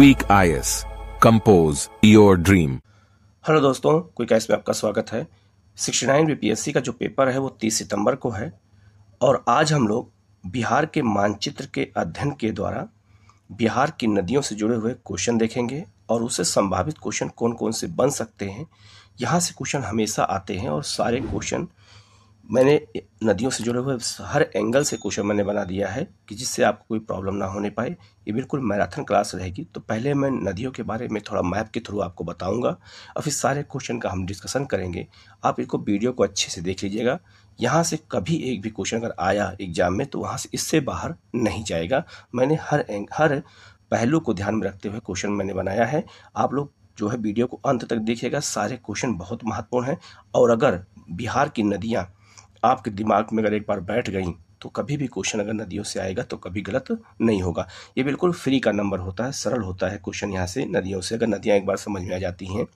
quick IS compose your dream hello दोस्तों quick IS में आपका स्वागत है 69 बीपीएससी का जो पेपर है वो 30 सितंबर को है और आज हम लोग बिहार के मानचित्र के अध्ययन के द्वारा बिहार की नदियों से जुड़े हुए क्वेश्चन देखेंगे और उससे संभावित क्वेश्चन कौन कौन से बन सकते हैं यहाँ से क्वेश्चन हमेशा आते हैं और सारे क्वेश्चन मैंने नदियों से जुड़े हुए हर एंगल से क्वेश्चन मैंने बना दिया है कि जिससे आपको कोई प्रॉब्लम ना होने पाए ये बिल्कुल मैराथन क्लास रहेगी तो पहले मैं नदियों के बारे में थोड़ा मैप के थ्रू आपको बताऊंगा और फिर सारे क्वेश्चन का हम डिस्कशन करेंगे आप इसको वीडियो को अच्छे से देख लीजिएगा यहाँ से कभी एक भी क्वेश्चन अगर आया एग्जाम में तो वहाँ से इससे बाहर नहीं जाएगा मैंने हर एंग हर पहलू को ध्यान में रखते हुए क्वेश्चन मैंने बनाया है आप लोग जो है वीडियो को अंत तक देखिएगा सारे क्वेश्चन बहुत महत्वपूर्ण हैं और अगर बिहार की नदियाँ आपके दिमाग में अगर एक बार बैठ गई तो कभी भी क्वेश्चन अगर नदियों से आएगा तो कभी गलत नहीं होगा ये बिल्कुल फ्री का नंबर होता है सरल होता है क्वेश्चन यहाँ से नदियों से अगर नदियाँ एक बार समझ में आ जाती हैं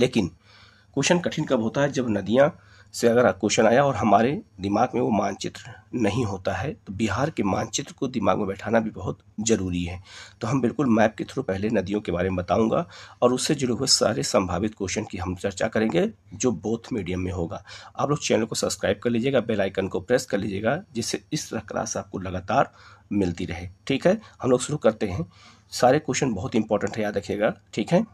लेकिन क्वेश्चन कठिन कब होता है जब नदियाँ से अगर क्वेश्चन आया और हमारे दिमाग में वो मानचित्र नहीं होता है तो बिहार के मानचित्र को दिमाग में बैठाना भी बहुत ज़रूरी है तो हम बिल्कुल मैप के थ्रू पहले नदियों के बारे में बताऊंगा और उससे जुड़े हुए सारे संभावित क्वेश्चन की हम चर्चा करेंगे जो बोथ मीडियम में होगा आप लोग चैनल को सब्सक्राइब कर लीजिएगा बेलाइकन को प्रेस कर लीजिएगा जिससे इस तरह क्लास आपको लगातार मिलती रहे ठीक है हम लोग शुरू करते हैं सारे क्वेश्चन बहुत इंपॉर्टेंट है याद रखिएगा ठीक है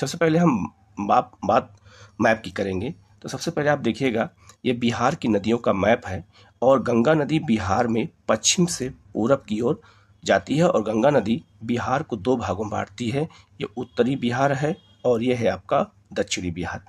सबसे पहले हम बात मैप की करेंगे तो सबसे पहले आप देखिएगा ये बिहार की नदियों का मैप है और गंगा नदी बिहार में पश्चिम से पूरब की ओर जाती है और गंगा नदी बिहार को दो भागों में बांटती है ये उत्तरी बिहार है और ये है आपका दक्षिणी बिहार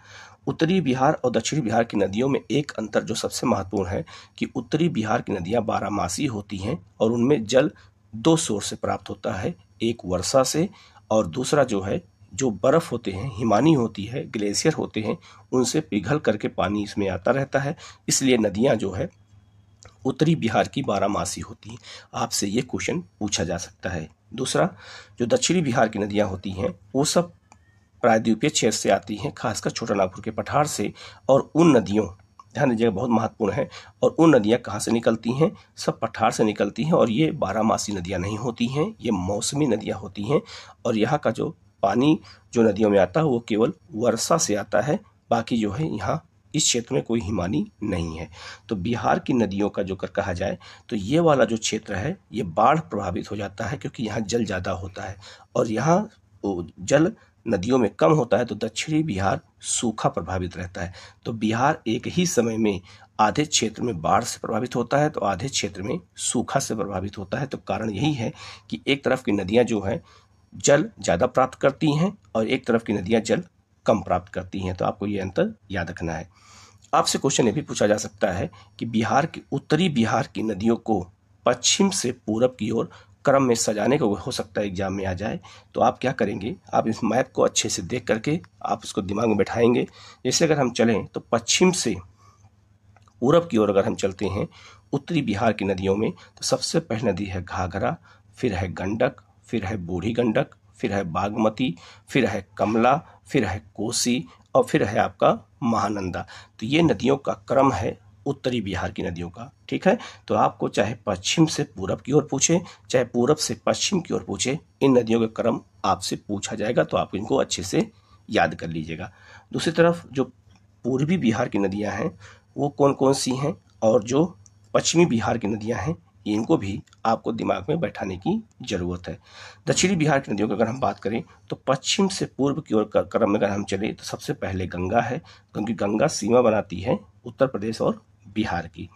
उत्तरी बिहार और दक्षिणी बिहार की नदियों में एक अंतर जो सबसे महत्वपूर्ण है कि उत्तरी बिहार की नदियाँ बारहमासी होती हैं और उनमें जल दो सोर से प्राप्त होता है एक वर्षा से और दूसरा जो है जो बर्फ़ होते हैं हिमानी होती है ग्लेशियर होते हैं उनसे पिघल करके पानी इसमें आता रहता है इसलिए नदियाँ जो है उत्तरी बिहार की बारामासी होती हैं आपसे ये क्वेश्चन पूछा जा सकता है दूसरा जो दक्षिणी बिहार की नदियाँ होती हैं वो सब प्रायद्वीपीय क्षेत्र से आती हैं खासकर छोटा नागपुर के पठार से और उन नदियों ध्यान दीजिएगा बहुत महत्वपूर्ण है और उन नदियाँ कहाँ से निकलती हैं सब पठार से निकलती हैं और ये बारामासी नदियाँ नहीं होती हैं ये मौसमी नदियाँ होती हैं और यहाँ का जो पानी जो नदियों में आता है वो केवल वर्षा से आता है बाकी जो है यहाँ इस क्षेत्र में कोई हिमानी नहीं है तो बिहार की नदियों का जो कर कहा जाए तो ये वाला जो क्षेत्र है ये बाढ़ प्रभावित हो जाता है क्योंकि यहाँ जल ज़्यादा होता है और यहाँ जल नदियों में कम होता है तो दक्षिणी बिहार सूखा प्रभावित रहता है तो बिहार एक ही समय में आधे क्षेत्र में बाढ़ से प्रभावित होता है तो आधे क्षेत्र में सूखा से प्रभावित होता है तो कारण यही है कि एक तरफ की नदियाँ जो हैं जल ज़्यादा प्राप्त करती हैं और एक तरफ की नदियाँ जल कम प्राप्त करती हैं तो आपको ये अंतर याद रखना है आपसे क्वेश्चन ये भी पूछा जा सकता है कि बिहार की उत्तरी बिहार की नदियों को पश्चिम से पूरब की ओर क्रम में सजाने का हो सकता है एग्जाम में आ जाए तो आप क्या करेंगे आप इस मैप को अच्छे से देख करके आप उसको दिमाग में बैठाएंगे जैसे अगर हम चलें तो पश्चिम से पूरब की ओर अगर हम चलते हैं उत्तरी बिहार की नदियों में तो सबसे पहली नदी है घाघरा फिर है गंडक फिर है बूढ़ी गंडक फिर है बागमती फिर है कमला फिर है कोसी और फिर है आपका महानंदा तो ये नदियों का क्रम है उत्तरी बिहार की नदियों का ठीक है तो आपको चाहे पश्चिम से पूरब की ओर पूछे चाहे पूरब से पश्चिम की ओर पूछे इन नदियों का क्रम आपसे पूछा जाएगा तो आप इनको अच्छे से याद कर लीजिएगा दूसरी तरफ जो पूर्वी बिहार की नदियाँ हैं वो कौन कौन सी हैं और जो पश्चिमी बिहार की नदियाँ हैं इनको भी आपको दिमाग में बैठाने की ज़रूरत है दक्षिणी बिहार की नदियों की अगर हम बात करें तो पश्चिम से पूर्व की ओर क्रम में अगर हम चले तो सबसे पहले गंगा है क्योंकि गंगा सीमा बनाती है उत्तर प्रदेश और बिहार की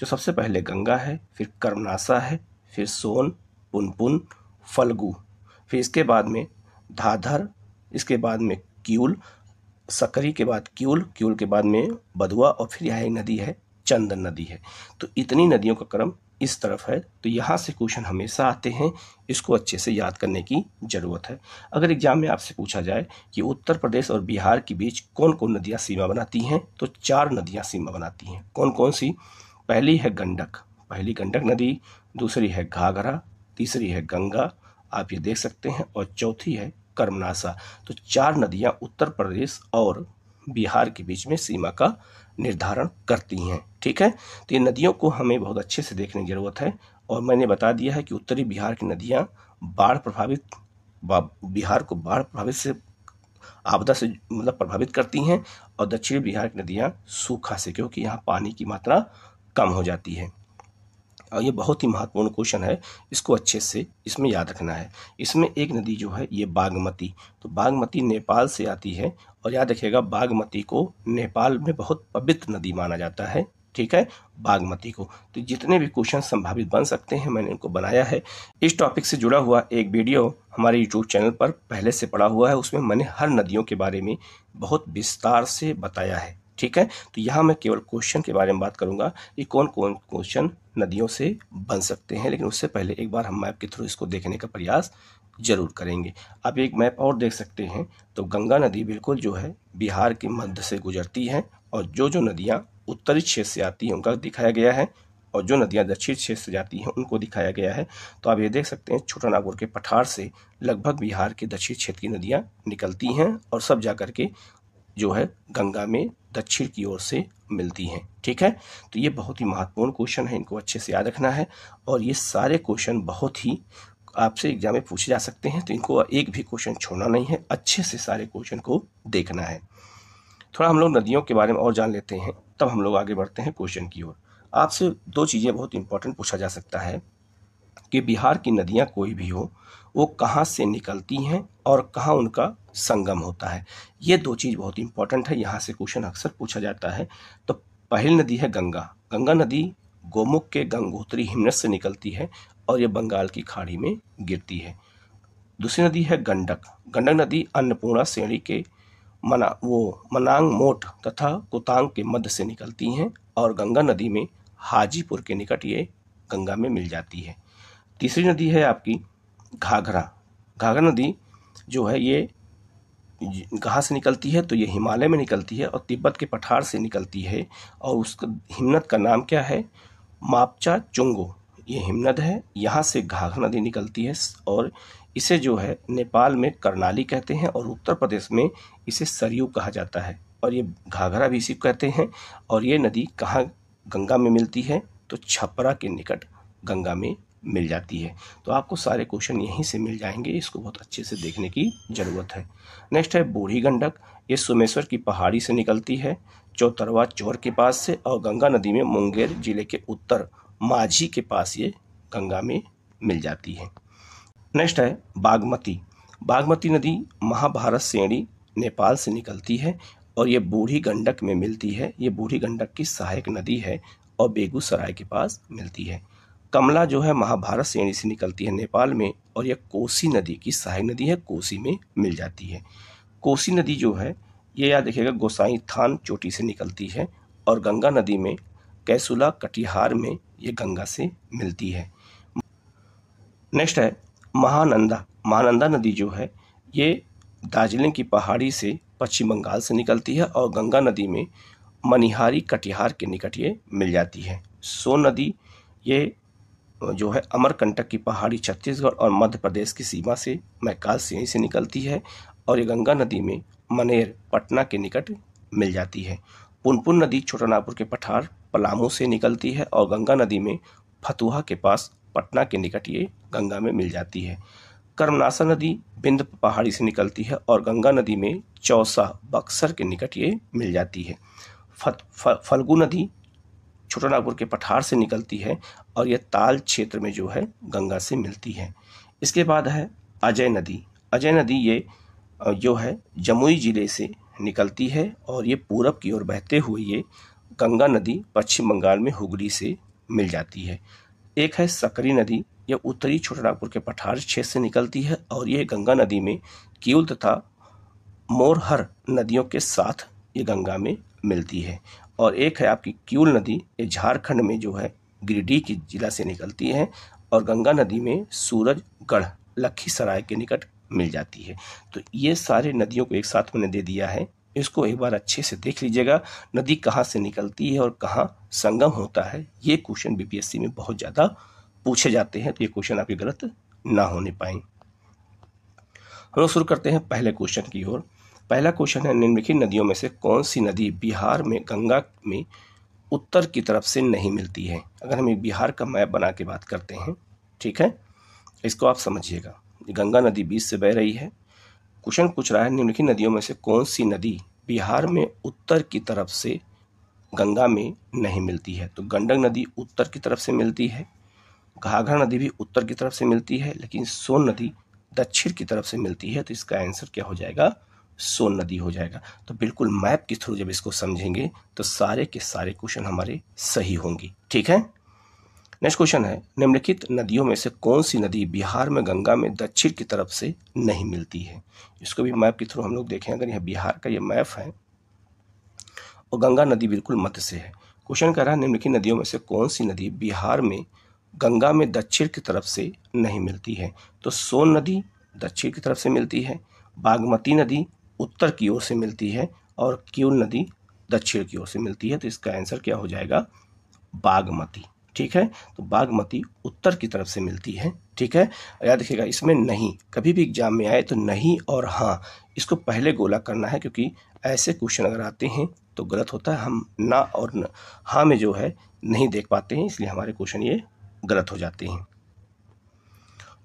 तो सबसे पहले गंगा है फिर कर्मनाशा है फिर सोन पुनपुन फलगु फिर इसके बाद में धाधर इसके बाद में क्यूल सकरी के बाद क्यूल क्यूल के बाद में बधुआ और फिर यह नदी है चंदन नदी है तो इतनी नदियों का क्रम इस तरफ है तो यहाँ से क्वेश्चन हमेशा आते हैं इसको अच्छे से याद करने की ज़रूरत है अगर एग्जाम में आपसे पूछा जाए कि उत्तर प्रदेश और बिहार के बीच कौन कौन नदियाँ सीमा बनाती हैं तो चार नदियाँ सीमा बनाती हैं कौन कौन सी पहली है गंडक पहली गंडक नदी दूसरी है घाघरा तीसरी है गंगा आप ये देख सकते हैं और चौथी है कर्मनासा तो चार नदियाँ उत्तर प्रदेश और बिहार के बीच में सीमा का निर्धारण करती हैं ठीक है तो ये नदियों को हमें बहुत अच्छे से देखने की ज़रूरत है और मैंने बता दिया है कि उत्तरी बिहार की नदियाँ बाढ़ प्रभावित बिहार को बाढ़ प्रभावित से आपदा से मतलब प्रभावित करती हैं और दक्षिणी बिहार की नदियाँ सूखा से क्योंकि यहाँ पानी की मात्रा कम हो जाती है और ये बहुत ही महत्वपूर्ण क्वेश्चन है इसको अच्छे से इसमें याद रखना है इसमें एक नदी जो है ये बागमती तो बागमती नेपाल से आती है और याद रखिएगा बागमती को नेपाल में बहुत पवित्र नदी माना जाता है ठीक है बागमती को तो जितने भी क्वेश्चन संभावित बन सकते हैं मैंने उनको बनाया है इस टॉपिक से जुड़ा हुआ एक वीडियो हमारे यूट्यूब चैनल पर पहले से पड़ा हुआ है उसमें मैंने हर नदियों के बारे में बहुत विस्तार से बताया है ठीक है तो यहाँ मैं केवल क्वेश्चन के बारे में बात करूँगा कि कौन कौन क्वेश्चन नदियों से बन सकते हैं लेकिन उससे पहले एक बार हम मैप के थ्रू इसको देखने का प्रयास जरूर करेंगे आप एक मैप और देख सकते हैं तो गंगा नदी बिल्कुल जो है बिहार के मध्य से गुजरती है और जो जो नदियाँ उत्तरी क्षेत्र से आती हैं उनका दिखाया गया है और जो नदियाँ दक्षिण क्षेत्र से जाती हैं उनको दिखाया गया है तो आप ये देख सकते हैं छोटा नागपुर के पठार से लगभग बिहार के दक्षिण क्षेत्र की नदियाँ निकलती हैं और सब जा कर के जो है गंगा में दक्षिण की ओर से मिलती हैं ठीक है तो ये बहुत ही महत्वपूर्ण क्वेश्चन है इनको अच्छे से याद रखना है और ये सारे क्वेश्चन बहुत ही आपसे एग्जाम में पूछे जा सकते हैं तो इनको एक भी क्वेश्चन छोड़ना नहीं है अच्छे से सारे क्वेश्चन को देखना है थोड़ा हम लोग नदियों के बारे में और जान लेते हैं तब हम लोग आगे बढ़ते हैं क्वेश्चन की ओर आपसे दो चीज़ें बहुत इंपॉर्टेंट पूछा जा सकता है कि बिहार की नदियाँ कोई भी हो वो कहाँ से निकलती हैं और कहाँ उनका संगम होता है ये दो चीज़ बहुत इंपॉर्टेंट है यहाँ से क्वेश्चन अक्सर पूछा जाता है तो पहली नदी है गंगा गंगा नदी गोमुख के गंगोत्री हिमनस से निकलती है और ये बंगाल की खाड़ी में गिरती है दूसरी नदी है गंडक गंडक नदी अन्नपूर्णा श्रेणी के मना वो मनांग मोट तथा कुतांग के मध्य से निकलती हैं और गंगा नदी में हाजीपुर के निकट ये गंगा में मिल जाती है तीसरी नदी है आपकी घाघरा घाघरा नदी जो है ये कहाँ से निकलती है तो ये हिमालय में निकलती है और तिब्बत के पठार से निकलती है और उसका हिमनद का नाम क्या है मापचा चुंगो ये हिमनद है यहाँ से घाघरा नदी निकलती है और इसे जो है नेपाल में करनाली कहते हैं और उत्तर प्रदेश में इसे सरयू कहा जाता है और ये घाघरा भी इसी कहते हैं और ये नदी कहाँ गंगा में मिलती है तो छपरा के निकट गंगा में मिल जाती है तो आपको सारे क्वेश्चन यहीं से मिल जाएंगे इसको बहुत अच्छे से देखने की ज़रूरत है नेक्स्ट है बूढ़ी गंडक ये सोमेश्वर की पहाड़ी से निकलती है चौतरवा चौर के पास से और गंगा नदी में मुंगेर जिले के उत्तर माझी के पास ये गंगा में मिल जाती है नेक्स्ट है बागमती बागमती नदी महाभारत श्रेणी नेपाल से निकलती है और ये बूढ़ी गंडक में मिलती है ये बूढ़ी गंडक की सहायक नदी है और बेगूसराय के पास मिलती है कमला जो है महाभारत श्रेणी से निकलती है नेपाल में और यह कोसी नदी की सहायक नदी है कोसी में मिल जाती है कोसी नदी जो है ये याद देखिएगा गोसाई थान चोटी से निकलती है और गंगा नदी में कैसुला कटिहार में ये गंगा से मिलती है नेक्स्ट है महानंदा महानंदा नदी जो है ये दार्जिलिंग की पहाड़ी से पश्चिम बंगाल से निकलती है और गंगा नदी में मनिहारी कटिहार के निकट ये मिल जाती है सोन नदी ये जो है अमरकंटक की पहाड़ी छत्तीसगढ़ और मध्य प्रदेश की सीमा से मैकाल से यहीं से निकलती है और ये गंगा नदी में मनेर पटना के निकट मिल जाती है पुनपुन नदी छोटानागपुर के पठार पलामू से निकलती है और गंगा नदी में फतुहा के पास पटना के निकट ये गंगा में मिल जाती है कर्मनासा नदी बिंद पहाड़ी से निकलती है और गंगा नदी में चौसा बक्सर के निकट ये मिल जाती है फत, फ, फल्गु नदी छोटा नागपुर के पठार से निकलती है और यह ताल क्षेत्र में जो है गंगा से मिलती है इसके बाद है अजय नदी अजय नदी ये जो है जमुई ज़िले से निकलती है और ये पूरब की ओर बहते हुए ये गंगा नदी पश्चिम बंगाल में हुगली से मिल जाती है एक है सकरी नदी यह उत्तरी छोटा नागपुर के पठार क्षेत्र से निकलती है और यह गंगा नदी में कील तथा मोरहर नदियों के साथ ये गंगा में मिलती है और एक है आपकी क्यूल नदी ये झारखंड में जो है गिरिडीह की जिला से निकलती है और गंगा नदी में सूरजगढ़ लखीसराय के निकट मिल जाती है तो ये सारे नदियों को एक साथ मैंने दे दिया है इसको एक बार अच्छे से देख लीजिएगा नदी कहाँ से निकलती है और कहाँ संगम होता है ये क्वेश्चन बीपीएससी में बहुत ज़्यादा पूछे जाते हैं तो ये क्वेश्चन आपके गलत ना होने पाए हम लोग शुरू करते हैं पहले क्वेश्चन की ओर पहला क्वेश्चन है निम्नलिखित नदियों में से कौन सी नदी बिहार में गंगा में उत्तर की तरफ से नहीं मिलती है अगर हम एक बिहार का मैप बना के बात करते हैं ठीक है इसको आप समझिएगा गंगा नदी बीच से बह रही है क्वेश्चन पूछ रहा है निम्नलिखित नदियों में से कौन सी नदी बिहार में उत्तर की तरफ से गंगा में नहीं मिलती है तो गंडक नदी उत्तर की तरफ से मिलती है घाघरा नदी भी उत्तर की तरफ से मिलती है लेकिन सोन नदी दक्षिण की तरफ से मिलती है तो इसका आंसर क्या हो जाएगा सोन नदी हो जाएगा तो बिल्कुल मैप के थ्रू जब इसको समझेंगे तो सारे के सारे क्वेश्चन हमारे सही होंगे ठीक है नेक्स्ट क्वेश्चन है निम्नलिखित नदियों में से कौन सी नदी बिहार में गंगा में दक्षिण की तरफ से नहीं मिलती है इसको भी मैप के थ्रू हम लोग देखें अगर यह बिहार का यह मैप है और गंगा नदी बिल्कुल मध्य से है क्वेश्चन कह रहा है निम्नलिखित नदियों में से कौन सी नदी बिहार में गंगा में दक्षिण की तरफ से नहीं मिलती है तो सोन नदी दक्षिण की तरफ से मिलती है बागमती नदी उत्तर की ओर से मिलती है और क्यूल नदी दक्षिण की ओर से मिलती है तो इसका आंसर क्या हो जाएगा बागमती ठीक है तो बागमती उत्तर की तरफ से मिलती है ठीक है याद रखिएगा इसमें नहीं कभी भी एग्जाम में आए तो नहीं और हाँ इसको पहले गोला करना है क्योंकि ऐसे क्वेश्चन अगर आते हैं तो गलत होता है हम ना और न, हाँ में जो है नहीं देख पाते हैं इसलिए हमारे क्वेश्चन ये गलत हो जाते हैं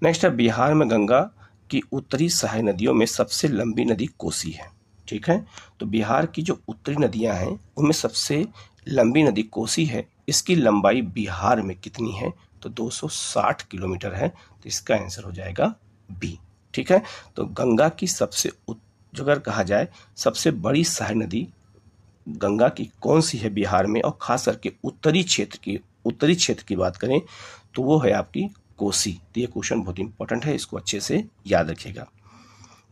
नेक्स्ट है बिहार में गंगा की उत्तरी सहाय नदियों में सबसे लंबी नदी कोसी है ठीक है तो बिहार की जो उत्तरी नदियां हैं उनमें सबसे लंबी नदी कोसी है इसकी लंबाई बिहार में कितनी है तो 260 किलोमीटर है तो इसका आंसर हो जाएगा बी ठीक है तो गंगा की सबसे जो अगर कहा जाए सबसे बड़ी सहाय नदी गंगा की कौन सी है बिहार में और खास करके उत्तरी क्षेत्र की उत्तरी क्षेत्र की बात करें तो वो है आपकी कोसी तो ये क्वेश्चन बहुत इंपॉर्टेंट है इसको अच्छे से याद रखिएगा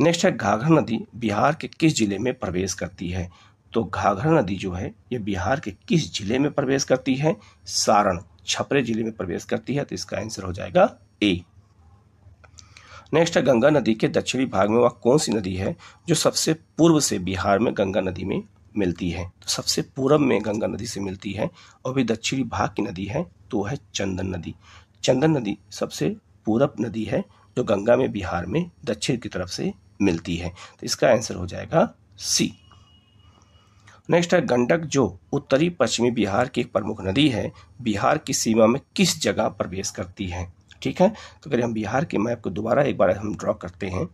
नेक्स्ट है घाघर नदी बिहार के किस जिले में प्रवेश करती है तो घाघर नदी जो है ये बिहार के किस जिले में प्रवेश करती है सारण छपरे जिले में प्रवेश करती है तो इसका आंसर हो जाएगा ए नेक्स्ट है गंगा नदी के दक्षिणी भाग में वह कौन सी नदी है जो सबसे पूर्व से बिहार में गंगा नदी में मिलती है तो सबसे पूर्व में गंगा नदी से मिलती है और भी दक्षिणी भाग की नदी है तो है चंदन नदी चंदन नदी सबसे पूरब नदी है जो गंगा में बिहार में दक्षिण की तरफ से मिलती है तो इसका आंसर हो जाएगा सी नेक्स्ट है गंडक जो उत्तरी पश्चिमी बिहार की एक प्रमुख नदी है बिहार की सीमा में किस जगह प्रवेश करती है ठीक है तो अगर हम बिहार के मैप को दोबारा एक बार हम ड्रॉ करते हैं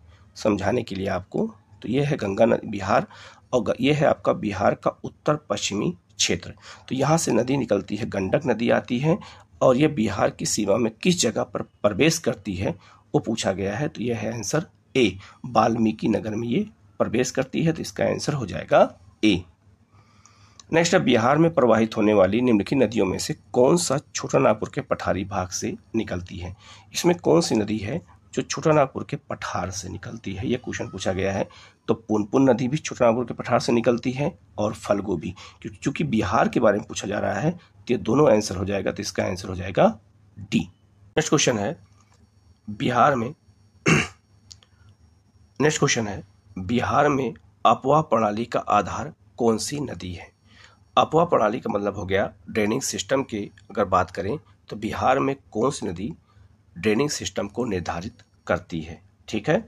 समझाने के लिए आपको तो ये है गंगा नदी बिहार और ये है आपका बिहार का उत्तर पश्चिमी क्षेत्र तो यहाँ से नदी निकलती है गंडक नदी आती है और यह बिहार की सीमा में किस जगह पर प्रवेश करती है वो पूछा गया है तो यह है आंसर ए वाल्मीकि नगर में ये प्रवेश करती है तो इसका आंसर हो जाएगा ए नेक्स्ट है बिहार में प्रवाहित होने वाली निम्नलिखित नदियों में से कौन सा छोटानागपुर के पठारी भाग से निकलती है इसमें कौन सी नदी है जो छोटानागपुर के पठार से निकलती है यह क्वेश्चन पूछा गया है तो पुनपुन नदी भी छोटानागपुर के पठार से निकलती है और फलगो भी क्योंकि चूंकि बिहार के बारे में पूछा जा रहा है तो ये दोनों आंसर हो जाएगा तो इसका आंसर हो जाएगा डी नेक्स्ट क्वेश्चन है बिहार में नेक्स्ट क्वेश्चन है बिहार में अपवाह प्रणाली का आधार कौन सी नदी है अपवाह प्रणाली का मतलब हो गया ड्रेनिंग सिस्टम के अगर बात करें तो बिहार में कौन सी नदी ड्रेनिंग सिस्टम को निर्धारित करती है ठीक है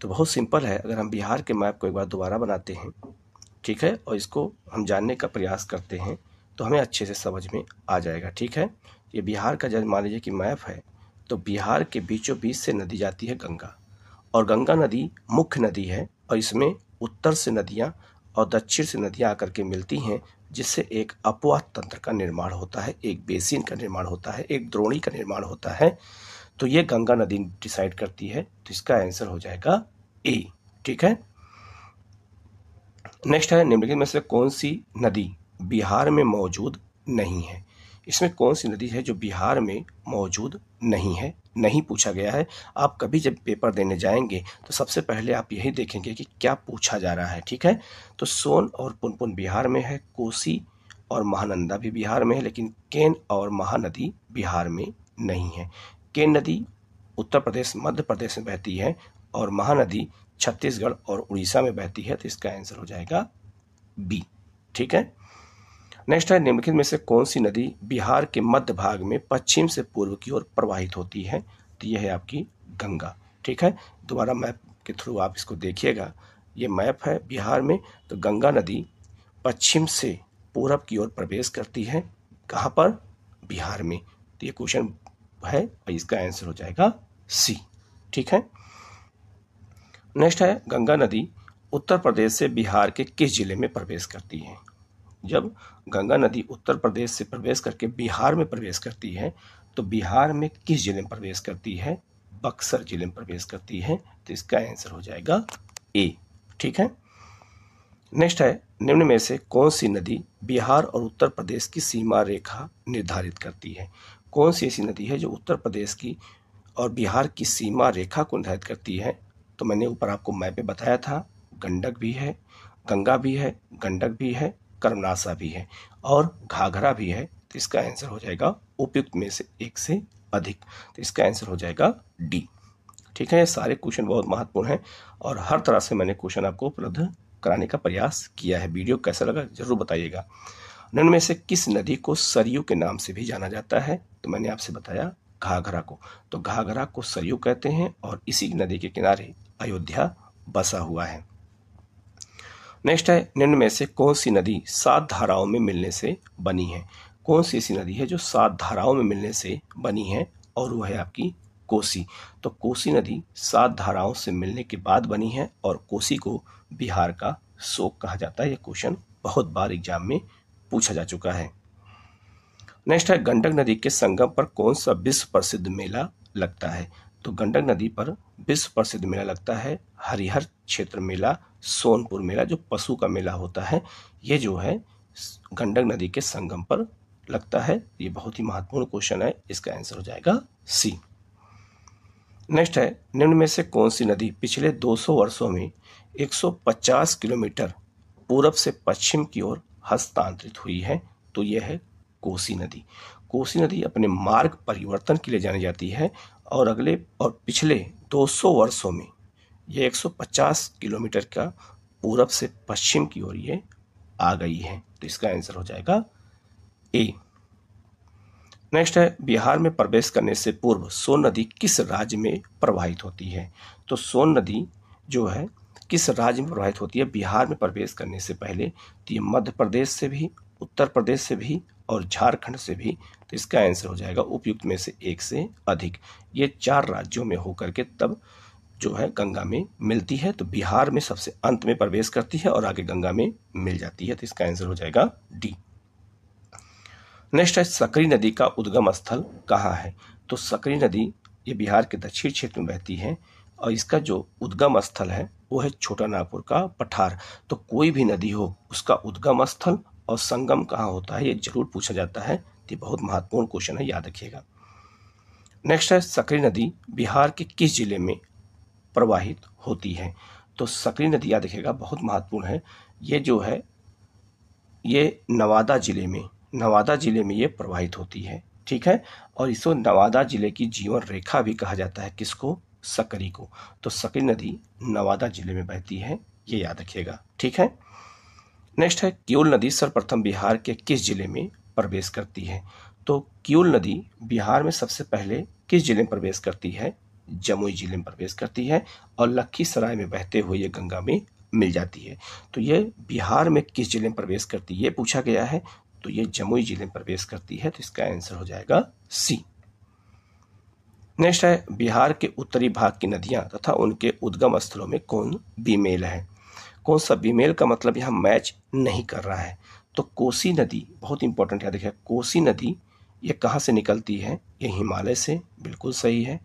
तो बहुत सिंपल है अगर हम बिहार के मैप को एक बार दोबारा बनाते हैं ठीक है और इसको हम जानने का प्रयास करते हैं तो हमें अच्छे से समझ में आ जाएगा ठीक है ये बिहार का जब मान लीजिए कि मैप है तो बिहार के बीचों बीच से नदी जाती है गंगा और गंगा नदी मुख्य नदी है और इसमें उत्तर से नदियाँ और दक्षिण से नदियाँ आकर के मिलती हैं जिससे एक अपवाह तंत्र का निर्माण होता है एक बेसिन का निर्माण होता है एक द्रोणी का निर्माण होता है तो ये गंगा नदी डिसाइड करती है तो इसका आंसर हो जाएगा ए ठीक है नेक्स्ट है निम्नलिखित में से कौन सी नदी बिहार में मौजूद नहीं है इसमें कौन सी नदी है जो बिहार में मौजूद नहीं है नहीं पूछा गया है आप कभी जब पेपर देने जाएंगे तो सबसे पहले आप यही देखेंगे कि क्या पूछा जा रहा है ठीक है तो सोन और पुनपुन बिहार में है कोसी और महानंदा भी बिहार में है लेकिन केन और महानदी बिहार में नहीं है केन नदी उत्तर प्रदेश मध्य प्रदेश में बहती है और महानदी छत्तीसगढ़ और उड़ीसा में बहती है तो इसका आंसर हो जाएगा बी ठीक है नेक्स्ट है निम्नलिखित में से कौन सी नदी बिहार के मध्य भाग में पश्चिम से पूर्व की ओर प्रवाहित होती है तो यह है आपकी गंगा ठीक है दोबारा मैप के थ्रू आप इसको देखिएगा ये मैप है बिहार में तो गंगा नदी पश्चिम से पूर्व की ओर प्रवेश करती है कहाँ पर बिहार में तो ये क्वेश्चन है और इसका आंसर हो जाएगा सी ठीक है नेक्स्ट है गंगा नदी उत्तर प्रदेश से बिहार के किस जिले में प्रवेश करती है जब गंगा नदी उत्तर प्रदेश से प्रवेश करके बिहार में प्रवेश करती है तो बिहार में किस जिले में प्रवेश करती है बक्सर जिले में प्रवेश करती है तो इसका आंसर हो जाएगा ए ठीक है नेक्स्ट है निम्न में से कौन सी नदी बिहार और उत्तर प्रदेश की सीमा रेखा निर्धारित करती है कौन सी ऐसी नदी है जो उत्तर प्रदेश की और बिहार की सीमा रेखा को निर्धारित करती है तो मैंने ऊपर आपको मैप में बताया था गंडक भी है गंगा भी है गंडक भी है कर्मनासा भी है और घाघरा भी है तो इसका आंसर हो जाएगा उपयुक्त में से एक से अधिक तो इसका आंसर हो जाएगा डी ठीक है ये सारे क्वेश्चन बहुत महत्वपूर्ण हैं और हर तरह से मैंने क्वेश्चन आपको उपलब्ध कराने का प्रयास किया है वीडियो कैसा लगा जरूर बताइएगा में से किस नदी को सरयू के नाम से भी जाना जाता है तो मैंने आपसे बताया घाघरा को तो घाघरा को सरयू कहते हैं और इसी नदी के किनारे अयोध्या बसा हुआ है नेक्स्ट है निम्न में से कौन सी नदी सात धाराओं में मिलने से बनी है कौन सी ऐसी नदी है जो सात धाराओं में मिलने से बनी है और वह है आपकी कोसी तो कोसी नदी सात धाराओं से मिलने के बाद बनी है और कोसी को बिहार का शोक कहा जाता है यह क्वेश्चन बहुत बार एग्जाम में पूछा जा चुका है नेक्स्ट है गंडक नदी के संगम पर कौन सा विश्व प्रसिद्ध मेला लगता है तो गंडक नदी पर विश्व प्रसिद्ध मेला लगता है हरिहर क्षेत्र मेला सोनपुर मेला जो पशु का मेला होता है ये जो है गंडक नदी के संगम पर लगता है ये बहुत ही महत्वपूर्ण क्वेश्चन है इसका आंसर हो जाएगा सी नेक्स्ट है निम्न में से कौन सी नदी पिछले 200 वर्षों में 150 किलोमीटर पूरब से पश्चिम की ओर हस्तांतरित हुई है तो यह है कोसी नदी कोसी नदी अपने मार्ग परिवर्तन के लिए जानी जाती है और अगले और पिछले 200 वर्षों में यह 150 किलोमीटर का पूरब से पश्चिम की ओर ये आ गई है तो इसका आंसर हो जाएगा ए नेक्स्ट है बिहार में प्रवेश करने से पूर्व सोन नदी किस राज्य में प्रवाहित होती है तो सोन नदी जो है किस राज्य में प्रवाहित होती है बिहार में प्रवेश करने से पहले तो ये मध्य प्रदेश से भी उत्तर प्रदेश से भी और झारखंड से भी तो इसका आंसर हो जाएगा उपयुक्त में से एक से अधिक ये चार राज्यों में होकर के तब जो है गंगा में मिलती है तो बिहार में सबसे अंत में प्रवेश करती है और आगे गंगा में मिल जाती है तो इसका आंसर हो जाएगा डी नेक्स्ट है सकरी नदी का उद्गम स्थल कहाँ है तो सकरी नदी ये बिहार के दक्षिण क्षेत्र में बहती है और इसका जो उद्गम स्थल है वो है छोटा नागपुर का पठार तो कोई भी नदी हो उसका उद्गम स्थल और संगम कहाँ होता है ये जरूर पूछा जाता है ये बहुत महत्वपूर्ण क्वेश्चन है याद रखिएगा नेक्स्ट है सकरी नदी बिहार के किस जिले में प्रवाहित होती है तो सकरी नदी याद रखिएगा बहुत महत्वपूर्ण है ये जो है ये नवादा जिले में नवादा जिले में ये प्रवाहित होती है ठीक है और इसको नवादा जिले की जीवन रेखा भी कहा जाता है किसको सकरी को तो सकरी नदी नवादा जिले में बहती है ये याद रखिएगा ठीक है नेक्स्ट है क्यूल नदी सर्वप्रथम बिहार के किस जिले में प्रवेश करती है तो क्यूल नदी बिहार में सबसे पहले किस जिले में प्रवेश करती है जमुई जिले में प्रवेश करती है और लखीसराय में बहते हुए ये गंगा में मिल जाती है तो ये बिहार में किस जिले में प्रवेश करती है ये पूछा गया है तो ये जमुई जिले में प्रवेश करती है तो इसका आंसर हो जाएगा सी नेक्स्ट है बिहार के उत्तरी भाग की नदियाँ तथा उनके उद्गम स्थलों में कौन बीमेल है कौन सा बीमेल का मतलब यहाँ मैच नहीं कर रहा है तो कोसी नदी बहुत इंपॉर्टेंट है देखिए कोसी नदी ये कहाँ से निकलती है ये हिमालय से बिल्कुल सही है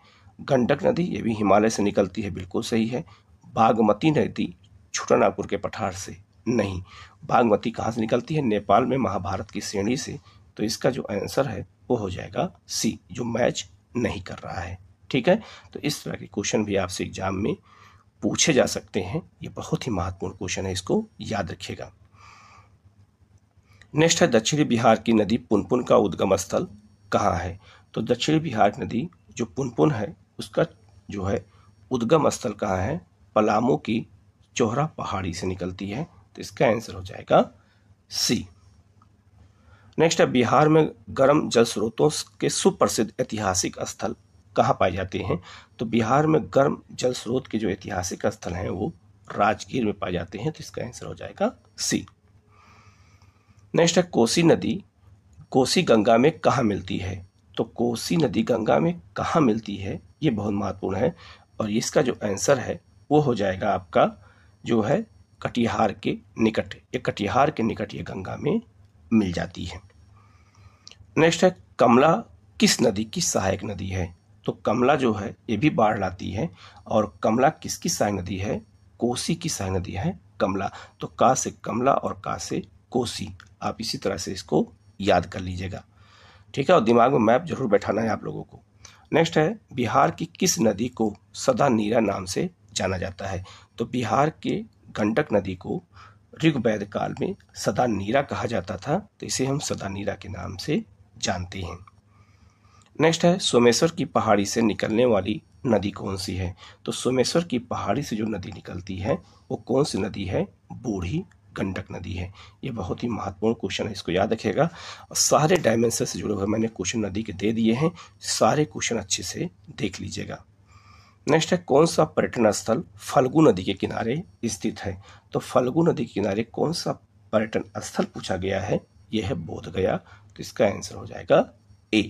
गंडक नदी ये भी हिमालय से निकलती है बिल्कुल सही है बागमती नदी छुटानागपुर के पठार से नहीं बागमती कहाँ से निकलती है नेपाल में महाभारत की श्रेणी से तो इसका जो आंसर है वो हो जाएगा सी जो मैच नहीं कर रहा है ठीक है तो इस तरह के क्वेश्चन भी आपसे एग्जाम में पूछे जा सकते हैं ये बहुत ही महत्वपूर्ण क्वेश्चन है इसको याद रखिएगा नेक्स्ट है दक्षिणी बिहार की नदी पुनपुन का उद्गम स्थल कहाँ है तो दक्षिणी बिहार नदी जो पुनपुन है उसका जो है उद्गम स्थल कहाँ है पलामू की चोहरा पहाड़ी से निकलती है तो इसका आंसर हो जाएगा सी नेक्स्ट है बिहार में गर्म जल स्रोतों के सुप्रसिद्ध ऐतिहासिक स्थल कहाँ पाए जाते हैं तो बिहार में गर्म जल स्रोत के जो ऐतिहासिक स्थल हैं वो राजगीर में पाए जाते हैं तो इसका आंसर हो जाएगा सी नेक्स्ट है कोसी नदी कोसी गंगा में कहाँ मिलती है तो कोसी नदी गंगा में कहाँ मिलती है ये बहुत महत्वपूर्ण है और इसका जो आंसर है वो हो जाएगा आपका जो है कटिहार के निकट ये कटिहार के निकट ये गंगा में मिल जाती है नेक्स्ट है कमला किस नदी की सहायक नदी है तो कमला जो है ये भी बाढ़ लाती है और कमला किसकी सहायक नदी है कोसी की सहायक नदी है कमला तो का से कमला और का से कोसी आप इसी तरह से इसको याद कर लीजिएगा ठीक है और दिमाग में मैप जरूर बैठाना है आप लोगों को नेक्स्ट है बिहार की किस नदी को सदा नीरा नाम से जाना जाता है तो बिहार के गंडक नदी को ऋग्वेद काल में सदा नीरा कहा जाता था तो इसे हम सदा नीरा के नाम से जानते हैं नेक्स्ट है सोमेश्वर की पहाड़ी से निकलने वाली नदी कौन सी है तो सोमेश्वर की पहाड़ी से जो नदी निकलती है वो कौन सी नदी है बूढ़ी गंडक नदी है ये बहुत ही महत्वपूर्ण क्वेश्चन है इसको याद रखेगा और सारे डायमेंशन से जुड़े हुए मैंने क्वेश्चन नदी के दे दिए हैं सारे क्वेश्चन अच्छे से देख लीजिएगा नेक्स्ट है कौन सा पर्यटन स्थल फल्गु नदी के किनारे स्थित है तो फल्गु नदी के किनारे कौन सा पर्यटन स्थल पूछा गया है यह है बोध गया तो इसका आंसर हो जाएगा ए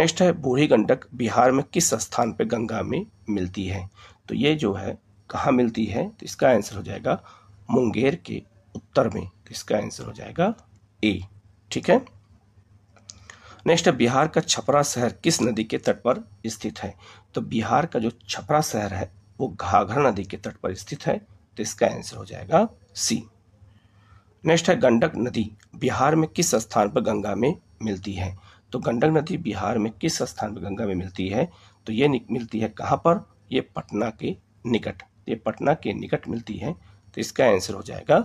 नेक्स्ट है बूढ़ी गंडक बिहार में किस स्थान पर गंगा में मिलती है तो ये जो है कहाँ मिलती है तो इसका आंसर हो जाएगा मुंगेर के उत्तर में तो इसका आंसर हो जाएगा ए ठीक है नेक्स्ट है बिहार का छपरा शहर किस नदी के तट पर स्थित है तो बिहार का जो छपरा शहर है वो घाघरा नदी के तट पर स्थित है तो इसका आंसर हो जाएगा सी नेक्स्ट है गंडक नदी बिहार में किस स्थान पर गंगा में मिलती है तो गंडक नदी बिहार में किस स्थान पर गंगा में मिलती है तो ये मिलती है कहाँ पर ये पटना के निकट ये पटना के निकट मिलती है तो इसका आंसर हो जाएगा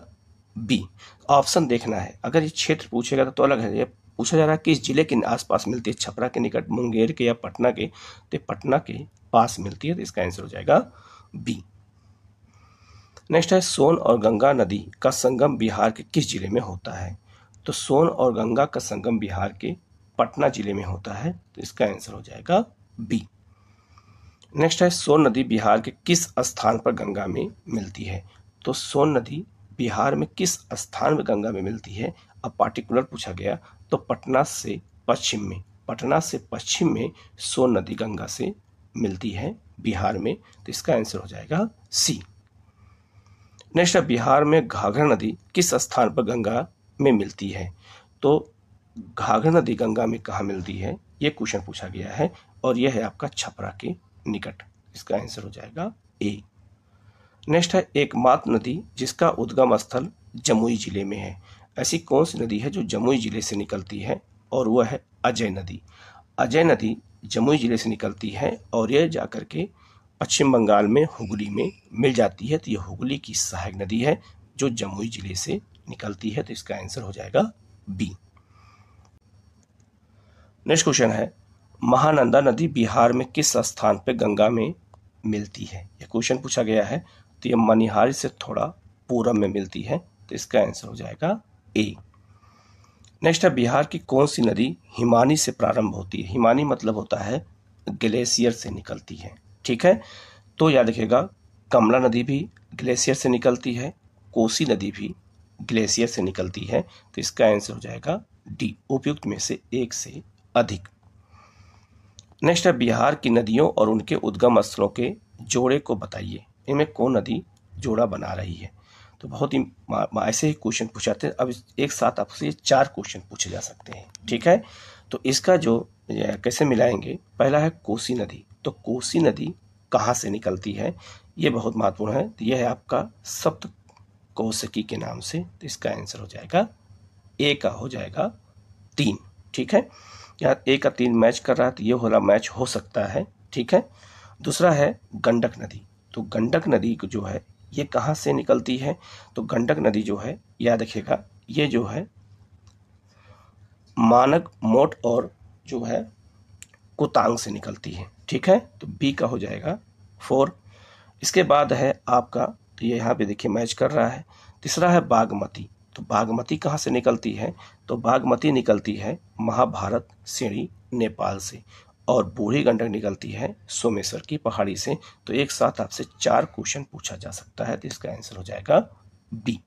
बी ऑप्शन देखना है अगर ये क्षेत्र पूछेगा तो, तो अलग है ये पूछा जा रहा है किस जिले के आसपास मिलती है छपरा के निकट मुंगेर के या पटना के तो पटना के पास मिलती है तो इसका आंसर हो जाएगा बी नेक्स्ट है सोन और गंगा नदी का संगम बिहार के किस जिले में होता है तो सोन और गंगा का संगम बिहार के पटना जिले में होता है तो इसका आंसर हो जाएगा बी नेक्स्ट है सोन नदी बिहार के किस स्थान पर गंगा में मिलती है तो सोन नदी बिहार में किस स्थान में गंगा में मिलती है अब पार्टिकुलर पूछा गया तो पटना से पश्चिम में पटना से पश्चिम में सोन नदी गंगा से मिलती है बिहार में तो इसका आंसर हो जाएगा सी नेक्स्ट बिहार में घाघरा नदी किस स्थान पर गंगा में मिलती है तो घाघरा नदी गंगा में कहाँ मिलती है ये क्वेश्चन पूछा गया है और यह है आपका छपरा के निकट इसका आंसर हो जाएगा ए नेक्स्ट है एकमात्र नदी जिसका उद्गम स्थल जमुई जिले में है ऐसी कौन सी नदी है जो जमुई ज़िले से निकलती है और वह है अजय नदी अजय नदी जमुई ज़िले से निकलती है और यह जाकर के पश्चिम बंगाल में हुगली में मिल जाती है तो यह हुगली की सहायक नदी है जो जमुई ज़िले से निकलती है तो इसका आंसर हो जाएगा बी नेक्स्ट क्वेश्चन है महानंदा नदी बिहार में किस स्थान पर गंगा में मिलती है यह क्वेश्चन पूछा गया है तो यह मनिहारी से थोड़ा पूरब में मिलती है तो इसका आंसर हो जाएगा ए नेक्स्ट है बिहार की कौन सी नदी हिमानी से प्रारंभ होती है हिमानी मतलब होता है ग्लेशियर से निकलती है ठीक है तो याद रखिएगा कमला नदी भी ग्लेशियर से निकलती है कोसी नदी भी ग्लेशियर से निकलती है तो इसका आंसर हो जाएगा डी उपयुक्त में से एक से अधिक नेक्स्ट है बिहार की नदियों और उनके उद्गम स्थलों के जोड़े को बताइए इनमें कौन नदी जोड़ा बना रही है तो बहुत ही ऐसे ही क्वेश्चन पूछ जाते हैं अब एक साथ आपसे चार क्वेश्चन पूछे जा सकते हैं ठीक है तो इसका जो कैसे मिलाएंगे पहला है कोसी नदी तो कोसी नदी कहाँ से निकलती है ये बहुत महत्वपूर्ण है तो यह है आपका सप्त कौशकी के नाम से तो इसका आंसर हो जाएगा ए का हो जाएगा तीन ठीक है यहाँ ए का तीन मैच कर रहा है तो ये होला मैच हो सकता है ठीक है दूसरा है गंडक नदी तो गंडक नदी जो है ये कहाँ से निकलती है तो गंडक नदी जो है याद रखिएगा ये जो है मानक मोट और जो है कुतांग से निकलती है ठीक है तो बी का हो जाएगा फोर इसके बाद है आपका तो ये यहाँ पे देखिए मैच कर रहा है तीसरा है बागमती तो बागमती कहाँ से निकलती है तो बागमती निकलती है महाभारत श्रेणी नेपाल से और बूढ़ी गंडक निकलती है सोमेश्वर की पहाड़ी से तो एक साथ आपसे चार क्वेश्चन पूछा जा सकता है तो इसका आंसर हो जाएगा बी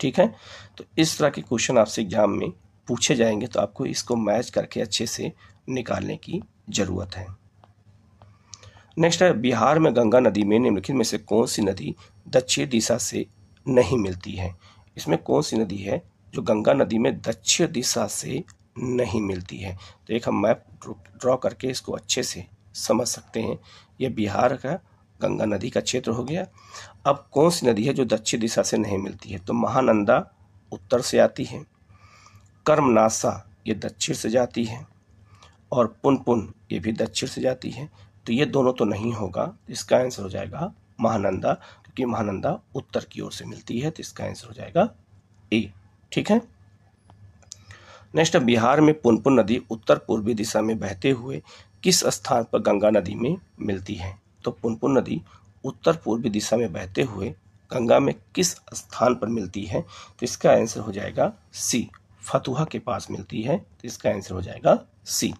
ठीक है तो इस तरह के क्वेश्चन आपसे एग्जाम में पूछे जाएंगे तो आपको इसको मैच करके अच्छे से निकालने की ज़रूरत है नेक्स्ट है बिहार में गंगा नदी में निम्नलिखित में से कौन सी नदी दक्षिण दिशा से नहीं मिलती है इसमें कौन सी नदी है जो गंगा नदी में दक्षिण दिशा से नहीं मिलती है तो एक हम मैप ड्रॉ करके इसको अच्छे से समझ सकते हैं ये बिहार का गंगा नदी का क्षेत्र हो गया अब कौन सी नदी है जो दक्षिण दिशा से नहीं मिलती है तो महानंदा उत्तर से आती है कर्मनासा ये दक्षिण से जाती है और पुनपुन ये भी दक्षिण से जाती है तो ये दोनों तो नहीं होगा इसका आंसर हो जाएगा महानंदा क्योंकि महानंदा उत्तर की ओर से मिलती है तो इसका आंसर हो जाएगा ए ठीक है नेक्स्ट बिहार में पुनपुन नदी उत्तर पूर्वी दिशा में बहते हुए किस स्थान पर गंगा नदी में मिलती है तो पुनपुन नदी उत्तर पूर्वी दिशा में बहते हुए गंगा में किस स्थान पर मिलती है तो इसका आंसर हो जाएगा सी फतुहा के पास मिलती है तो इसका आंसर हो जाएगा सी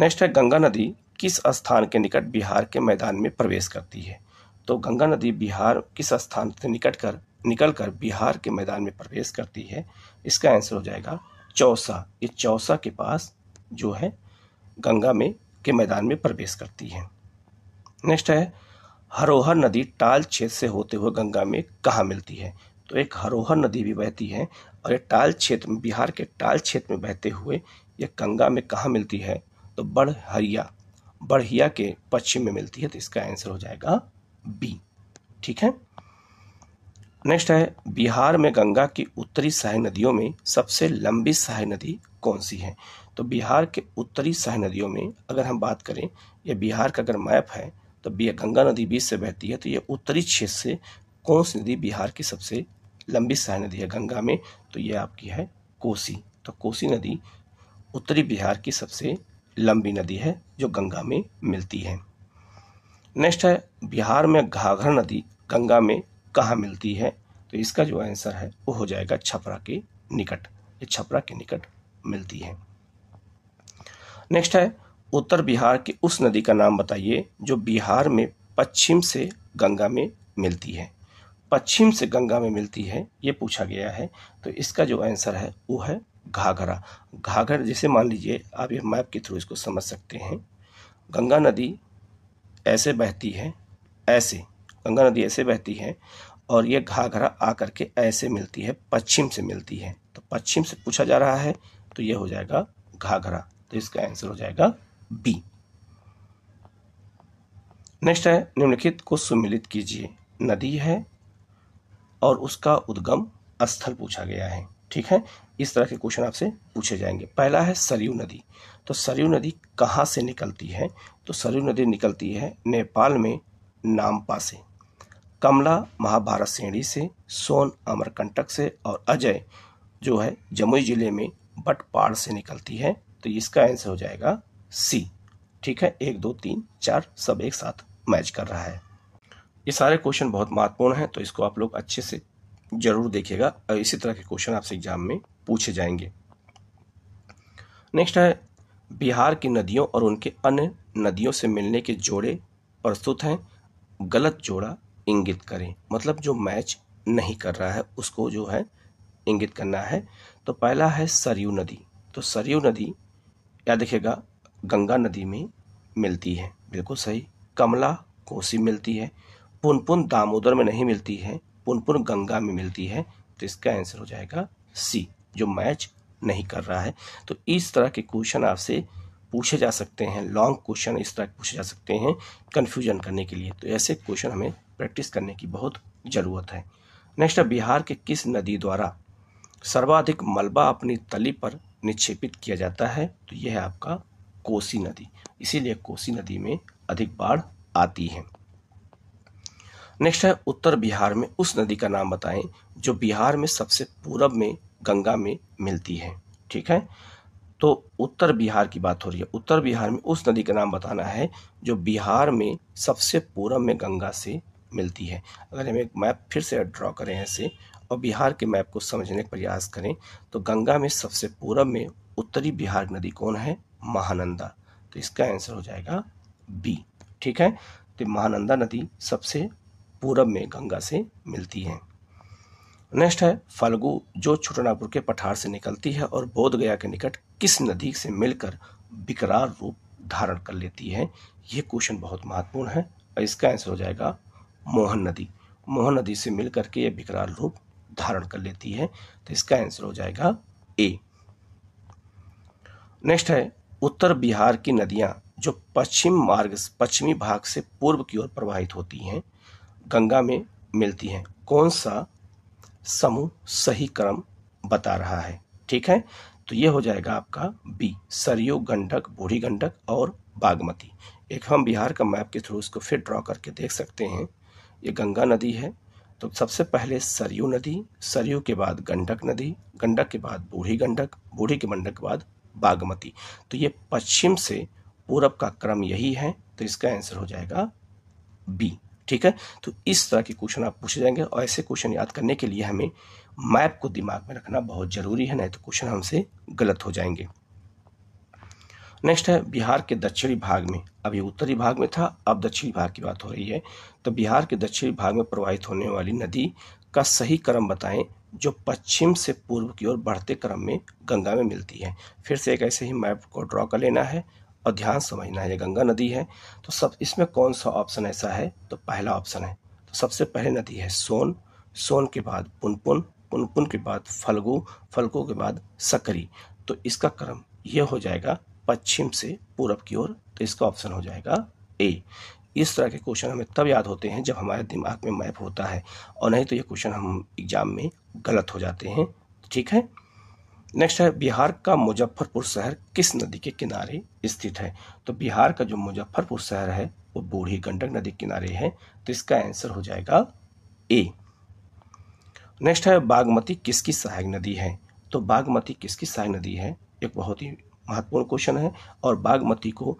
नेक्स्ट है गंगा नदी किस स्थान के निकट बिहार के मैदान में प्रवेश करती है तो गंगा नदी बिहार किस स्थान से निकट कर निकलकर बिहार के मैदान में प्रवेश करती है इसका आंसर हो जाएगा चौसा ये चौसा के पास जो है गंगा में के मैदान में प्रवेश करती है नेक्स्ट है हरोहर नदी टाल क्षेत्र से होते हुए गंगा में कहाँ मिलती है तो एक हरोहर नदी भी बहती है और ये टाल क्षेत्र में बिहार के टाल क्षेत्र में बहते हुए ये गंगा में कहाँ मिलती है तो बड़हरिया बड़हिया के पश्चिम में मिलती है तो इसका आंसर हो जाएगा बी ठीक है नेक्स्ट है बिहार में गंगा की उत्तरी सहाय नदियों में सबसे लंबी सहाय नदी कौन सी है तो बिहार के उत्तरी सहाय नदियों में अगर हम बात करें यह बिहार का अगर मैप है तो गंगा नदी बीच से बहती है तो यह उत्तरी क्षेत्र से कौन सी नदी बिहार की सबसे लंबी सहाय नदी है गंगा में तो यह आपकी है कोसी तो कोसी नदी उत्तरी बिहार की सबसे लंबी नदी है जो गंगा में मिलती है नेक्स्ट है बिहार में घाघरा नदी गंगा में कहाँ मिलती है तो इसका जो आंसर है वो हो जाएगा छपरा के निकट ये छपरा के निकट मिलती है नेक्स्ट है उत्तर बिहार की उस नदी का नाम बताइए जो बिहार में पश्चिम से गंगा में मिलती है पश्चिम से गंगा में मिलती है ये पूछा गया है तो इसका जो आंसर है वो है घाघरा घाघर जिसे मान लीजिए आप ये मैप के थ्रू इसको समझ सकते हैं गंगा नदी ऐसे बहती है ऐसे गंगा नदी ऐसे बहती है और ये घाघरा आकर के ऐसे मिलती है पश्चिम से मिलती है तो पश्चिम से पूछा जा रहा है तो ये हो जाएगा घाघरा तो इसका आंसर हो जाएगा बी नेक्स्ट है निम्नलिखित को सुमिलित कीजिए नदी है और उसका उद्गम स्थल पूछा गया है ठीक है इस तरह के क्वेश्चन आपसे पूछे जाएंगे पहला है सरयू नदी तो सरयू नदी कहाँ से निकलती है तो सरयू नदी निकलती है नेपाल में नामपा से कमला महाभारत श्रेणी से सोन अमरकंटक से और अजय जो है जमुई जिले में बटपाड़ से निकलती है तो इसका आंसर हो जाएगा सी ठीक है एक दो तीन चार सब एक साथ मैच कर रहा है ये सारे क्वेश्चन बहुत महत्वपूर्ण हैं तो इसको आप लोग अच्छे से जरूर देखिएगा और इसी तरह के क्वेश्चन आपसे एग्जाम में पूछे जाएंगे नेक्स्ट है बिहार की नदियों और उनके अन्य नदियों से मिलने के जोड़े प्रस्तुत हैं गलत जोड़ा इंगित करें मतलब जो मैच नहीं कर रहा है उसको जो है इंगित करना है तो पहला है सरयू नदी तो सरयू नदी क्या देखेगा गंगा नदी में मिलती है बिल्कुल सही कमला कोसी मिलती है पुनपुन दामोदर में नहीं मिलती है पुनपुन गंगा में मिलती है तो इसका आंसर हो जाएगा सी जो मैच नहीं कर रहा है तो इस तरह के क्वेश्चन आपसे पूछे जा सकते हैं लॉन्ग क्वेश्चन इस तरह पूछे जा सकते हैं कन्फ्यूजन करने के लिए तो ऐसे क्वेश्चन हमें प्रैक्टिस करने की बहुत ज़रूरत है नेक्स्ट है बिहार के किस नदी द्वारा सर्वाधिक मलबा अपनी तली पर निक्षेपित किया जाता है तो यह है आपका कोसी नदी इसीलिए कोसी नदी में अधिक बाढ़ आती है नेक्स्ट है उत्तर बिहार में उस नदी का नाम बताएं जो बिहार में सबसे पूरब में गंगा में मिलती है ठीक है तो उत्तर बिहार की बात हो रही है उत्तर बिहार में उस नदी का नाम बताना है जो बिहार में सबसे पूरब में गंगा से मिलती है अगर हम एक मैप फिर से ड्रॉ करें ऐसे और बिहार के मैप को समझने का प्रयास करें तो गंगा में सबसे पूरब में उत्तरी बिहार नदी कौन है महानंदा तो इसका आंसर हो जाएगा बी ठीक है तो महानंदा नदी सबसे पूरब में गंगा से मिलती है नेक्स्ट है फाल्गु जो छोटानागपुर के पठार से निकलती है और बोधगया के निकट किस नदी से मिलकर बिकरार रूप धारण कर लेती है ये क्वेश्चन बहुत महत्वपूर्ण है और इसका आंसर हो जाएगा मोहन नदी मोहन नदी से मिल करके ये विकराल रूप धारण कर लेती है तो इसका आंसर हो जाएगा ए नेक्स्ट है उत्तर बिहार की नदियां जो पश्चिम मार्ग पश्चिमी भाग से पूर्व की ओर प्रवाहित होती हैं गंगा में मिलती हैं कौन सा समूह सही क्रम बता रहा है ठीक है तो ये हो जाएगा आपका बी सरयू गंडक बूढ़ी गंडक और बागमती एक हम बिहार का मैप के थ्रू इसको फिर ड्रॉ करके देख सकते हैं ये गंगा नदी है तो सबसे पहले सरयू नदी सरयू के बाद गंडक नदी गंडक के बाद बूढ़ी गंडक बूढ़ी के गंडक के बाद बागमती तो ये पश्चिम से पूरब का क्रम यही है तो इसका आंसर हो जाएगा बी ठीक है तो इस तरह के क्वेश्चन आप पूछे जाएंगे और ऐसे क्वेश्चन याद करने के लिए हमें मैप को दिमाग में रखना बहुत ज़रूरी है नहीं तो क्वेश्चन हमसे गलत हो जाएंगे नेक्स्ट है बिहार के दक्षिणी भाग में अब ये उत्तरी भाग में था अब दक्षिणी भाग की बात हो रही है तो बिहार के दक्षिणी भाग में प्रवाहित होने वाली नदी का सही क्रम बताएं जो पश्चिम से पूर्व की ओर बढ़ते क्रम में गंगा में मिलती है फिर से एक ऐसे ही मैप को ड्रॉ कर लेना है और ध्यान समझना है ये गंगा नदी है तो सब इसमें कौन सा ऑप्शन ऐसा है तो पहला ऑप्शन है तो सबसे पहले नदी है सोन सोन के बाद पुनपुन पुनपुन के बाद फलगु फलगु के बाद सकरी तो इसका क्रम यह हो जाएगा पश्चिम से पूरब की ओर तो इसका ऑप्शन हो जाएगा ए इस तरह के क्वेश्चन हमें तब याद होते हैं जब हमारे दिमाग में मैप होता है और नहीं तो ये क्वेश्चन हम एग्जाम में गलत हो जाते हैं ठीक है नेक्स्ट है बिहार का मुजफ्फरपुर शहर किस नदी के किनारे स्थित है तो बिहार का जो मुजफ्फरपुर शहर है वो बूढ़ी गंडक नदी के किनारे है तो इसका आंसर हो जाएगा ए नेक्स्ट है बागमती किसकी सहायक नदी है तो बागमती किसकी सहायक नदी है एक बहुत ही महत्वपूर्ण क्वेश्चन है और बागमती को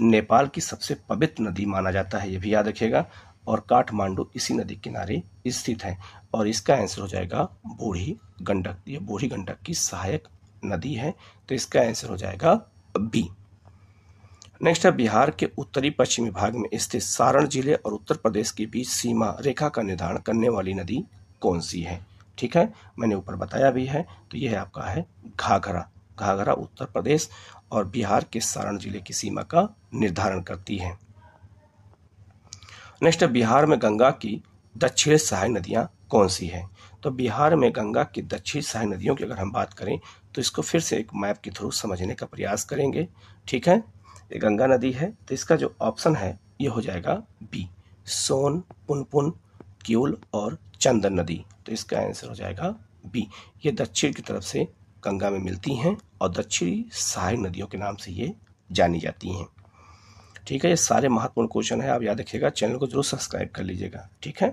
नेपाल की सबसे पवित्र नदी माना जाता है ये भी याद रखिएगा और काठमांडू इसी नदी किनारे स्थित है और इसका आंसर हो जाएगा बूढ़ी गंडक ये बूढ़ी गंडक की सहायक नदी है तो इसका आंसर हो जाएगा बी नेक्स्ट है बिहार के उत्तरी पश्चिमी भाग में स्थित सारण जिले और उत्तर प्रदेश के बीच सीमा रेखा का निर्धारण करने वाली नदी कौन सी है ठीक है मैंने ऊपर बताया भी है तो यह आपका है घाघरा घाघरा उत्तर प्रदेश और बिहार के सारण जिले की सीमा का निर्धारण करती है नेक्स्ट बिहार में गंगा की दक्षिण सहाय नदियाँ कौन सी हैं तो बिहार में गंगा की दक्षिण सहाय नदियों की अगर हम बात करें तो इसको फिर से एक मैप के थ्रू समझने का प्रयास करेंगे ठीक है ये गंगा नदी है तो इसका जो ऑप्शन है ये हो जाएगा बी सोन पुनपुन क्यूल और चंदन नदी तो इसका आंसर हो जाएगा बी ये दक्षिण की तरफ से गंगा में मिलती हैं और दक्षिणी सहायक नदियों के नाम से ये जानी जाती हैं ठीक है ये सारे महत्वपूर्ण क्वेश्चन है आप याद रखिएगा चैनल को जरूर सब्सक्राइब कर लीजिएगा ठीक है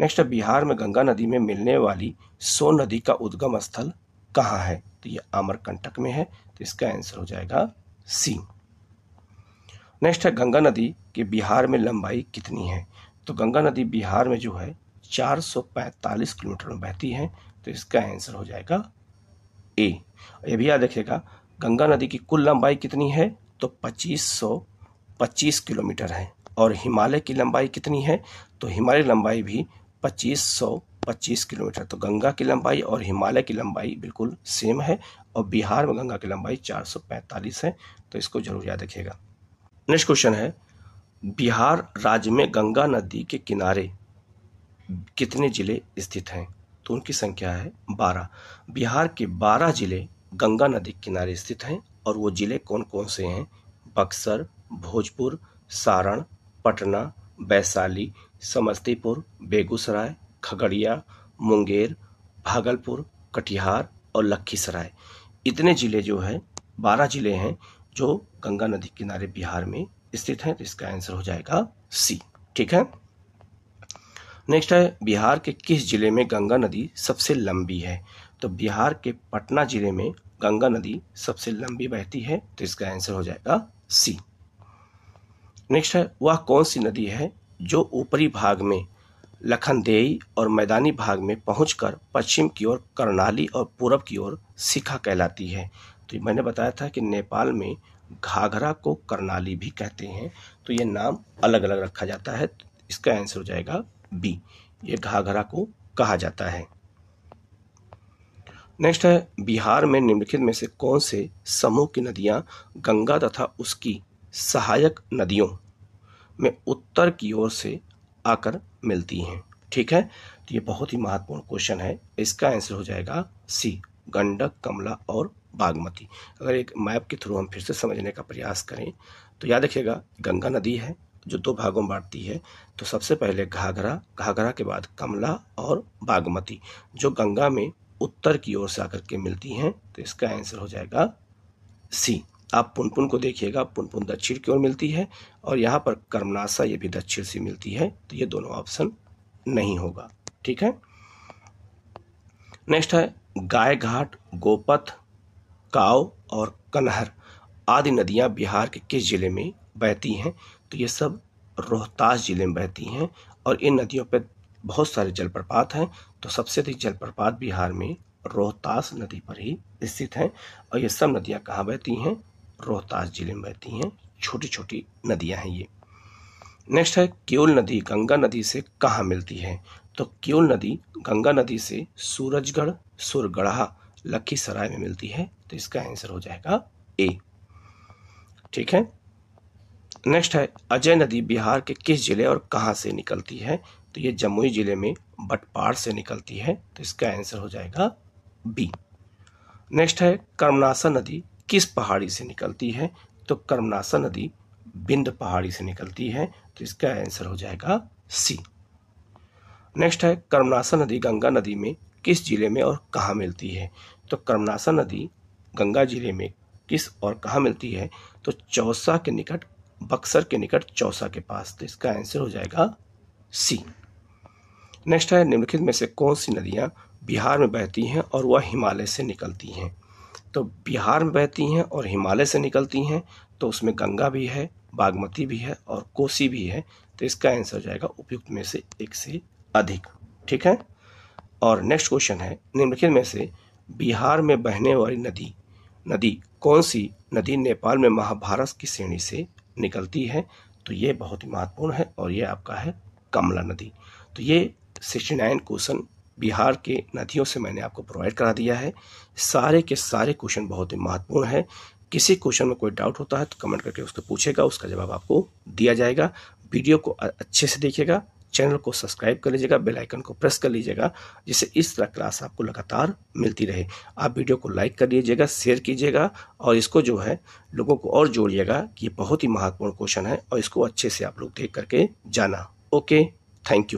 नेक्स्ट है बिहार में गंगा नदी में मिलने वाली सोन नदी का उद्गम स्थल कहाँ है तो ये आमरकंटक में है तो इसका आंसर हो जाएगा सी नेक्स्ट है गंगा नदी की बिहार में लंबाई कितनी है तो गंगा नदी बिहार में जो है 445 किलोमीटर में बहती है तो इसका आंसर हो जाएगा ए ये भी याद रखिएगा गंगा नदी की कुल लंबाई कितनी है तो 2525 किलोमीटर है और हिमालय की लंबाई कितनी है तो हिमालय लंबाई भी 2525 किलोमीटर तो गंगा की लंबाई और हिमालय की लंबाई बिल्कुल सेम है और बिहार में गंगा की लंबाई 445 है तो इसको जरूर याद रखिएगा नेक्स्ट क्वेश्चन है बिहार राज्य में गंगा नदी के किनारे कितने जिले स्थित हैं तो उनकी संख्या है बारह बिहार के बारह जिले गंगा नदी के किनारे स्थित हैं और वो जिले कौन कौन से हैं बक्सर भोजपुर सारण पटना वैशाली समस्तीपुर बेगूसराय खगड़िया मुंगेर भागलपुर कटिहार और लखीसराय इतने ज़िले जो है बारह ज़िले हैं जो गंगा नदी किनारे बिहार में स्थित हैं तो इसका आंसर हो जाएगा सी ठीक है नेक्स्ट है बिहार के किस जिले में गंगा नदी सबसे लंबी है तो बिहार के पटना जिले में गंगा नदी सबसे लंबी बहती है तो इसका आंसर हो जाएगा सी नेक्स्ट है वह कौन सी नदी है जो ऊपरी भाग में लखनदेई और मैदानी भाग में पहुंचकर पश्चिम की ओर करनाली और पूरब की ओर सिखा कहलाती है तो मैंने बताया था कि नेपाल में घाघरा को करनाली भी कहते हैं तो ये नाम अलग अलग रखा जाता है तो इसका आंसर हो जाएगा बी ये घाघरा को कहा जाता है नेक्स्ट है बिहार में निम्नलिखित में से कौन से समूह की नदियां गंगा तथा उसकी सहायक नदियों में उत्तर की ओर से आकर मिलती हैं ठीक है तो ये बहुत ही महत्वपूर्ण क्वेश्चन है इसका आंसर हो जाएगा सी गंडक कमला और बागमती अगर एक मैप के थ्रू हम फिर से समझने का प्रयास करें तो याद रखिएगा गंगा नदी है जो दो भागों में बांटती है तो सबसे पहले घाघरा घाघरा के बाद कमला और बागमती जो गंगा में उत्तर की ओर से आकर के मिलती हैं तो इसका आंसर हो जाएगा सी आप पुनपुन को देखिएगा पुनपुन दक्षिण की ओर मिलती है और यहाँ पर कर्मनाशा ये भी दक्षिण से मिलती है तो ये दोनों ऑप्शन नहीं होगा ठीक है नेक्स्ट है गाय घाट गोपथ काव और कनहर आदि नदियाँ बिहार के किस जिले में बहती हैं तो ये सब रोहतास ज़िले में बहती हैं और इन नदियों पर बहुत सारे जलप्रपात हैं तो सबसे अधिक जलप्रपात बिहार में रोहतास नदी पर ही स्थित हैं और ये सब नदियाँ कहाँ बहती हैं रोहतास जिले में बहती हैं छोटी छोटी नदियाँ हैं ये नेक्स्ट है केवल नदी गंगा नदी से कहाँ मिलती है तो केवल नदी गंगा नदी से सूरजगढ़ सुरगढ़ा लखीसराय में मिलती है तो इसका आंसर हो जाएगा ए ठीक है नेक्स्ट है अजय नदी बिहार के किस जिले और कहाँ से निकलती है तो ये जमुई जिले में बटपाड़ से निकलती है तो इसका आंसर हो जाएगा बी नेक्स्ट है कर्मनासा नदी किस पहाड़ी से निकलती है तो कर्मनासा नदी बिंद पहाड़ी से निकलती है तो इसका आंसर हो जाएगा सी नेक्स्ट है कर्मनासा नदी गंगा नदी में किस जिले में और कहाँ मिलती है तो कर्मनासा नदी गंगा जिले में किस और कहाँ मिलती है तो चौसा के निकट बक्सर के निकट चौसा के पास तो इसका आंसर हो जाएगा सी नेक्स्ट है निम्नलिखित में से कौन सी नदियाँ बिहार में बहती हैं और वह हिमालय से निकलती हैं तो बिहार में बहती हैं और हिमालय से निकलती हैं तो उसमें गंगा भी है बागमती भी है और कोसी भी है तो इसका आंसर हो जाएगा उपयुक्त में से एक से अधिक ठीक है और नेक्स्ट क्वेश्चन है निम्नलिखित में से बिहार में बहने वाली नदी नदी कौन सी नदी नेपाल में महाभारत की श्रेणी से निकलती है तो ये बहुत ही महत्वपूर्ण है और ये आपका है कमला नदी तो ये सिक्सटी नाइन क्वेश्चन बिहार के नदियों से मैंने आपको प्रोवाइड करा दिया है सारे के सारे क्वेश्चन बहुत ही महत्वपूर्ण है किसी क्वेश्चन में कोई डाउट होता है तो कमेंट करके उसको पूछेगा उसका जवाब आपको दिया जाएगा वीडियो को अच्छे से देखिएगा चैनल को सब्सक्राइब कर लीजिएगा बेल आइकन को प्रेस कर लीजिएगा जिससे इस तरह क्लास आपको लगातार मिलती रहे आप वीडियो को लाइक कर लीजिएगा शेयर कीजिएगा और इसको जो है लोगों को और जोड़िएगा कि ये बहुत ही महत्वपूर्ण क्वेश्चन है और इसको अच्छे से आप लोग देख करके जाना ओके थैंक यू